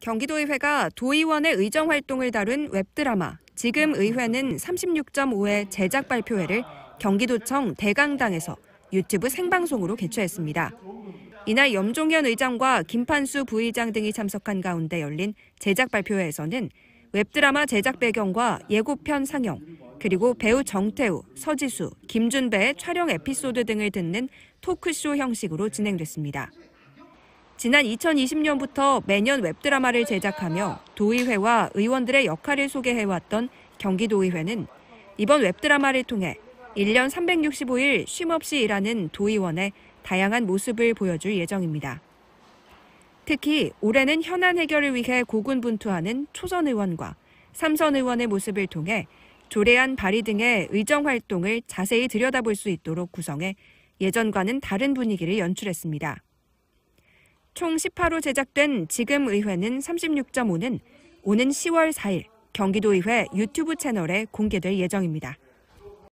경기도의회가 도의원의 의정 활동을 다룬 웹드라마 지금 의회는 36.5회 제작 발표회를 경기도청 대강당에서 유튜브 생방송으로 개최했습니다. 이날 염종현 의장과 김판수 부의장 등이 참석한 가운데 열린 제작 발표회에서는 웹드라마 제작 배경과 예고편 상영, 그리고 배우 정태우, 서지수, 김준배의 촬영 에피소드 등을 듣는 토크쇼 형식으로 진행됐습니다. 지난 2020년부터 매년 웹드라마를 제작하며 도의회와 의원들의 역할을 소개해왔던 경기도의회는 이번 웹드라마를 통해 1년 365일 쉼없이 일하는 도의원의 다양한 모습을 보여줄 예정입니다. 특히 올해는 현안 해결을 위해 고군분투하는 초선 의원과 삼선 의원의 모습을 통해 조례안 발의 등의 의정 활동을 자세히 들여다볼 수 있도록 구성해 예전과는 다른 분위기를 연출했습니다. 총 18호 제작된 지금 의회는 36.5는 오는 10월 4일 경기도의회 유튜브 채널에 공개될 예정입니다.